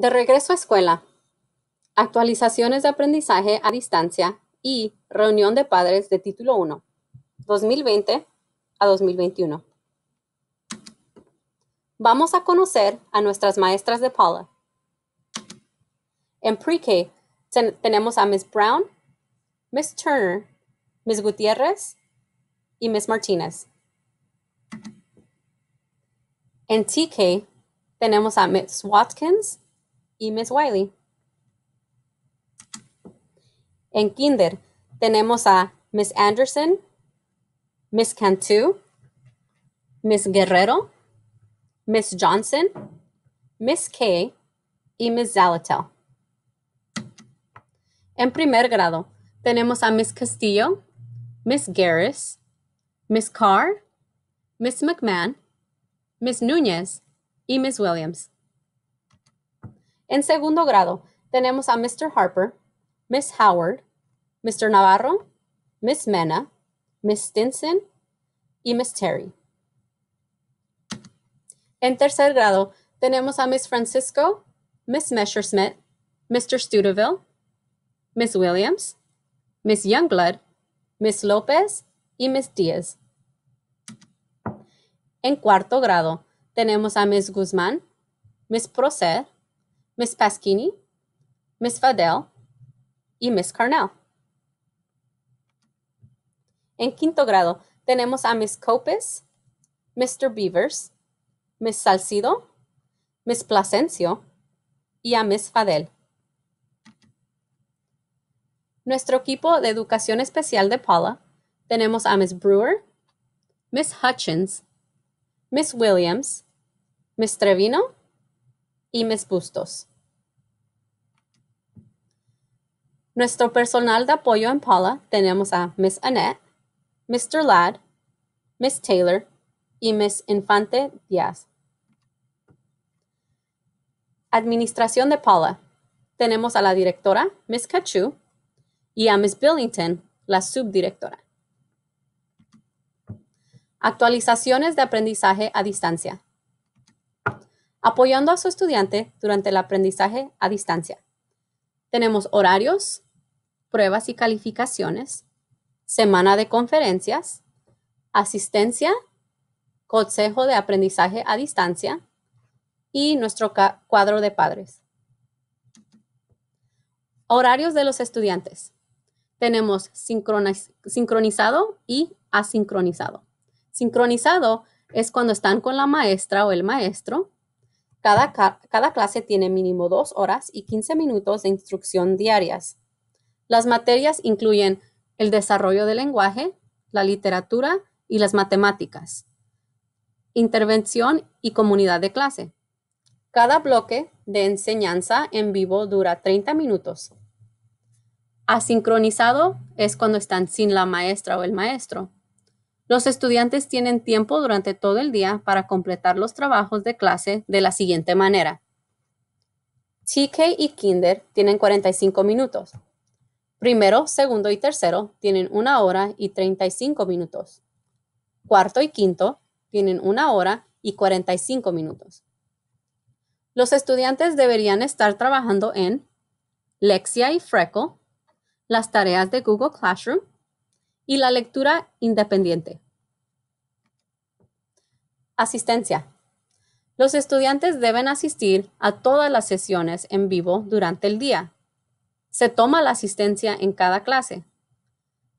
De regreso a escuela, actualizaciones de aprendizaje a distancia y reunión de padres de título 1, 2020 a 2021. Vamos a conocer a nuestras maestras de Paula. En pre-K tenemos a Miss Brown, Miss Turner, Miss Gutiérrez y Miss Martínez. En TK tenemos a Miss Watkins, y Miss Wiley. En kinder tenemos a Miss Anderson, Miss Cantu, Miss Guerrero, Miss Johnson, Miss Kay y Miss Zalatel. En primer grado tenemos a Miss Castillo, Miss Garris, Miss Carr, Miss McMahon, Miss Núñez y Miss Williams. En segundo grado, tenemos a Mr. Harper, Miss Howard, Mr. Navarro, Miss Mena, Miss Stinson y Miss Terry. En tercer grado, tenemos a Miss Francisco, Miss Messersmith, Mr. Studeville, Miss Williams, Miss Youngblood, Miss Lopez y Miss Diaz. En cuarto grado, tenemos a Miss Guzmán, Miss Procer, Miss Pasquini, Miss Fadel y Miss Carnell. En quinto grado tenemos a Miss Copes, Mr. Beavers, Miss Salcido, Miss Plasencio y a Miss Fadel. Nuestro equipo de educación especial de Paula tenemos a Miss Brewer, Miss Hutchins, Miss Williams, Miss Trevino y Miss Bustos. Nuestro personal de apoyo en Paula tenemos a Miss Annette, Mr. Ladd, Miss Taylor y Miss Infante Díaz. Administración de Paula. Tenemos a la directora, Miss Cachu, y a Miss Billington, la subdirectora. Actualizaciones de aprendizaje a distancia apoyando a su estudiante durante el aprendizaje a distancia. Tenemos horarios, pruebas y calificaciones, semana de conferencias, asistencia, consejo de aprendizaje a distancia y nuestro cuadro de padres. Horarios de los estudiantes. Tenemos sincronizado y asincronizado. Sincronizado es cuando están con la maestra o el maestro cada, clase tiene mínimo dos horas y 15 minutos de instrucción diarias. Las materias incluyen el desarrollo del lenguaje, la literatura y las matemáticas, intervención y comunidad de clase. Cada bloque de enseñanza en vivo dura 30 minutos. Asincronizado es cuando están sin la maestra o el maestro. Los estudiantes tienen tiempo durante todo el día para completar los trabajos de clase de la siguiente manera. TK y Kinder tienen 45 minutos. Primero, segundo y tercero tienen una hora y 35 minutos. Cuarto y quinto tienen una hora y 45 minutos. Los estudiantes deberían estar trabajando en Lexia y Freckle, las tareas de Google Classroom, y la lectura independiente. Asistencia. Los estudiantes deben asistir a todas las sesiones en vivo durante el día. Se toma la asistencia en cada clase.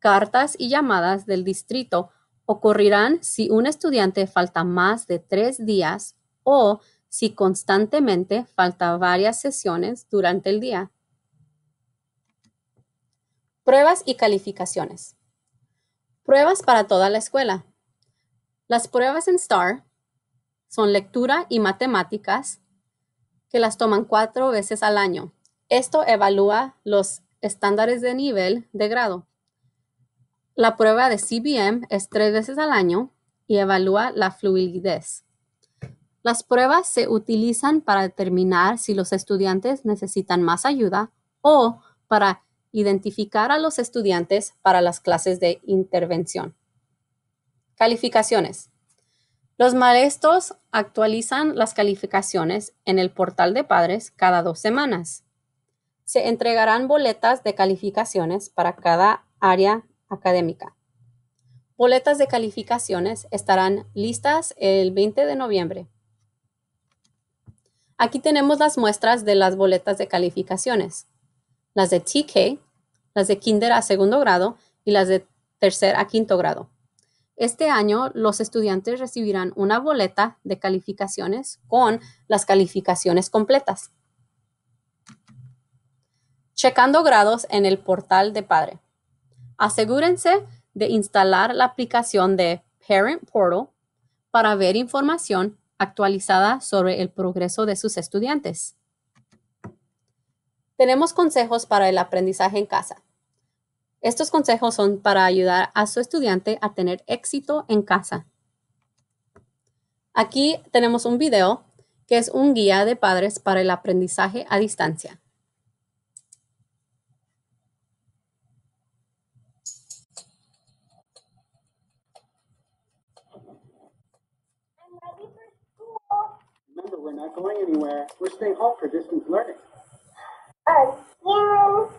Cartas y llamadas del distrito ocurrirán si un estudiante falta más de tres días o si constantemente falta varias sesiones durante el día. Pruebas y calificaciones. Pruebas para toda la escuela. Las pruebas en STAR son lectura y matemáticas que las toman cuatro veces al año. Esto evalúa los estándares de nivel de grado. La prueba de CBM es tres veces al año y evalúa la fluidez. Las pruebas se utilizan para determinar si los estudiantes necesitan más ayuda o para identificar a los estudiantes para las clases de intervención. Calificaciones. Los maestros actualizan las calificaciones en el portal de padres cada dos semanas. Se entregarán boletas de calificaciones para cada área académica. Boletas de calificaciones estarán listas el 20 de noviembre. Aquí tenemos las muestras de las boletas de calificaciones las de TK, las de kinder a segundo grado y las de tercer a quinto grado. Este año los estudiantes recibirán una boleta de calificaciones con las calificaciones completas. Checando grados en el portal de padre. Asegúrense de instalar la aplicación de Parent Portal para ver información actualizada sobre el progreso de sus estudiantes. Tenemos consejos para el aprendizaje en casa. Estos consejos son para ayudar a su estudiante a tener éxito en casa. Aquí tenemos un video que es un guía de padres para el aprendizaje a distancia. going anywhere. home for distance learning. Hello.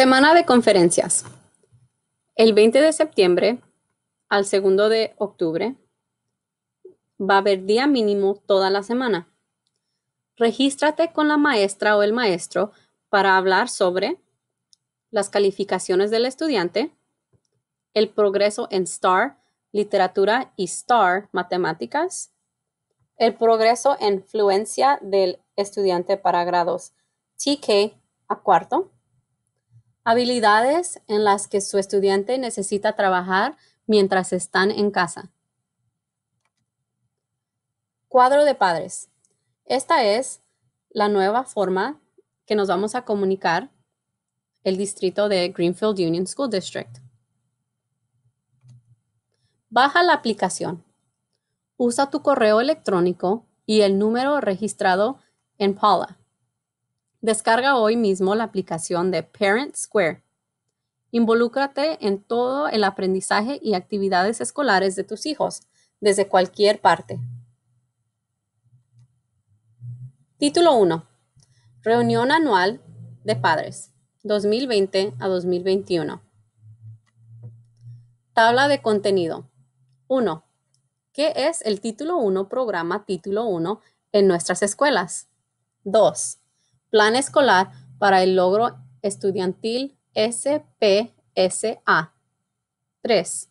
Semana de conferencias. El 20 de septiembre al 2 de octubre va a haber día mínimo toda la semana. Regístrate con la maestra o el maestro para hablar sobre las calificaciones del estudiante, el progreso en STAR, literatura y STAR, matemáticas, el progreso en fluencia del estudiante para grados TK a cuarto, Habilidades en las que su estudiante necesita trabajar mientras están en casa. Cuadro de padres. Esta es la nueva forma que nos vamos a comunicar el distrito de Greenfield Union School District. Baja la aplicación. Usa tu correo electrónico y el número registrado en Paula. Descarga hoy mismo la aplicación de Parent Square. Involúcrate en todo el aprendizaje y actividades escolares de tus hijos desde cualquier parte. Título 1. Reunión anual de padres 2020 a 2021. Tabla de contenido. 1. ¿Qué es el título 1 programa título 1 en nuestras escuelas? 2. Plan Escolar para el Logro Estudiantil SPSA. 3.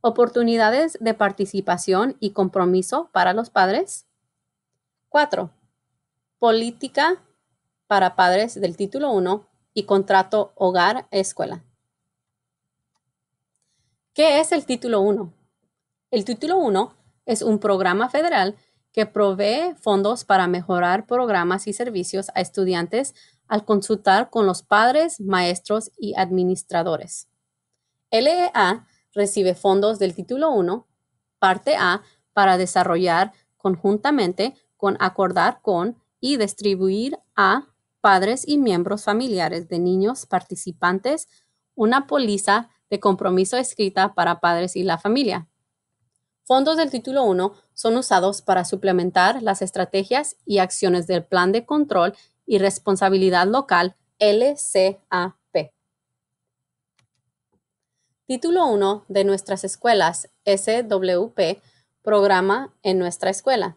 Oportunidades de participación y compromiso para los padres. 4. Política para padres del título 1 y contrato hogar-escuela. ¿Qué es el título 1? El título 1 es un programa federal que provee fondos para mejorar programas y servicios a estudiantes al consultar con los padres, maestros y administradores. LEA recibe fondos del título 1, parte A, para desarrollar conjuntamente con acordar con y distribuir a padres y miembros familiares de niños participantes una póliza de compromiso escrita para padres y la familia fondos del título 1 son usados para suplementar las estrategias y acciones del Plan de Control y Responsabilidad Local LCAP. Título 1 de nuestras escuelas SWP, Programa en nuestra escuela.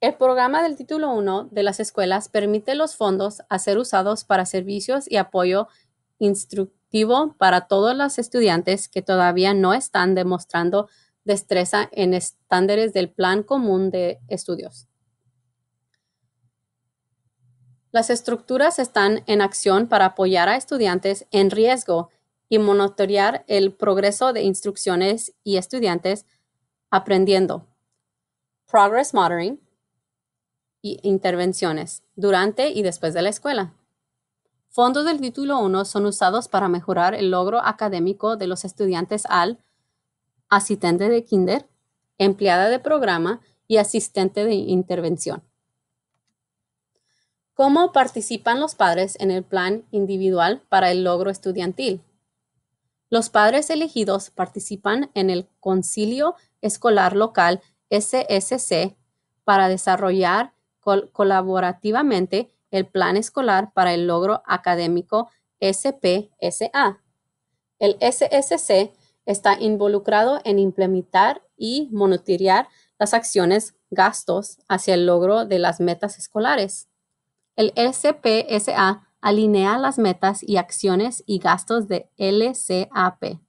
El programa del título 1 de las escuelas permite los fondos a ser usados para servicios y apoyo instructivo para todos los estudiantes que todavía no están demostrando destreza en estándares del plan común de estudios. Las estructuras están en acción para apoyar a estudiantes en riesgo y monitorear el progreso de instrucciones y estudiantes aprendiendo. Progress monitoring y intervenciones durante y después de la escuela. Fondos del título 1 son usados para mejorar el logro académico de los estudiantes al asistente de kinder, empleada de programa y asistente de intervención. ¿Cómo participan los padres en el plan individual para el logro estudiantil? Los padres elegidos participan en el Concilio Escolar Local SSC para desarrollar colaborativamente el plan escolar para el logro académico SPSA. El SSC está involucrado en implementar y monitorear las acciones, gastos hacia el logro de las metas escolares. El SPSA alinea las metas y acciones y gastos de LCAP.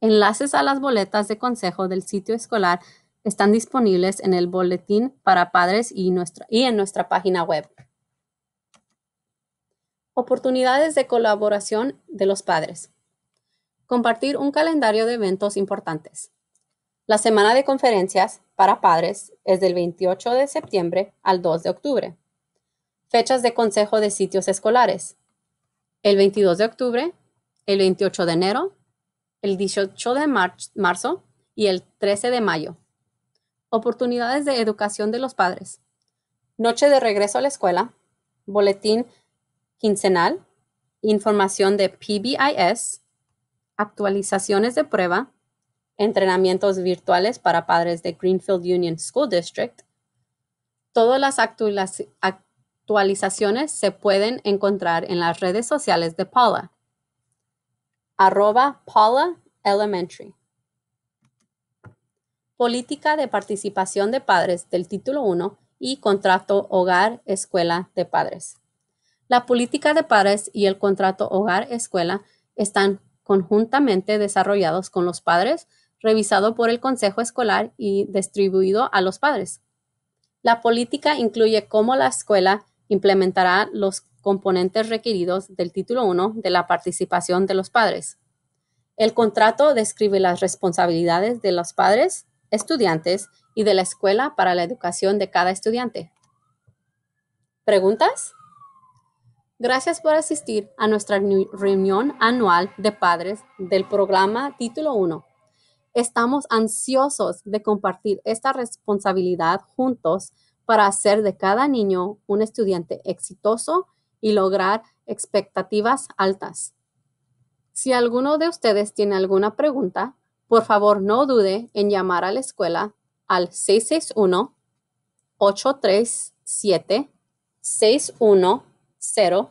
Enlaces a las boletas de consejo del sitio escolar están disponibles en el boletín para padres y, y en nuestra página web. Oportunidades de colaboración de los padres compartir un calendario de eventos importantes. La semana de conferencias para padres es del 28 de septiembre al 2 de octubre. Fechas de consejo de sitios escolares. El 22 de octubre, el 28 de enero, el 18 de marzo y el 13 de mayo. Oportunidades de educación de los padres. Noche de regreso a la escuela. Boletín quincenal. Información de PBIS actualizaciones de prueba, entrenamientos virtuales para padres de Greenfield Union School District. Todas las actualizaciones se pueden encontrar en las redes sociales de Paula. Arroba Paula Elementary. Política de participación de padres del título 1 y contrato hogar-escuela de padres. La política de padres y el contrato hogar-escuela están conjuntamente desarrollados con los padres, revisado por el Consejo Escolar y distribuido a los padres. La política incluye cómo la escuela implementará los componentes requeridos del título 1 de la participación de los padres. El contrato describe las responsabilidades de los padres, estudiantes y de la escuela para la educación de cada estudiante. ¿Preguntas? Gracias por asistir a nuestra reunión anual de padres del programa Título 1. Estamos ansiosos de compartir esta responsabilidad juntos para hacer de cada niño un estudiante exitoso y lograr expectativas altas. Si alguno de ustedes tiene alguna pregunta, por favor no dude en llamar a la escuela al 661 837 61 cero, cero.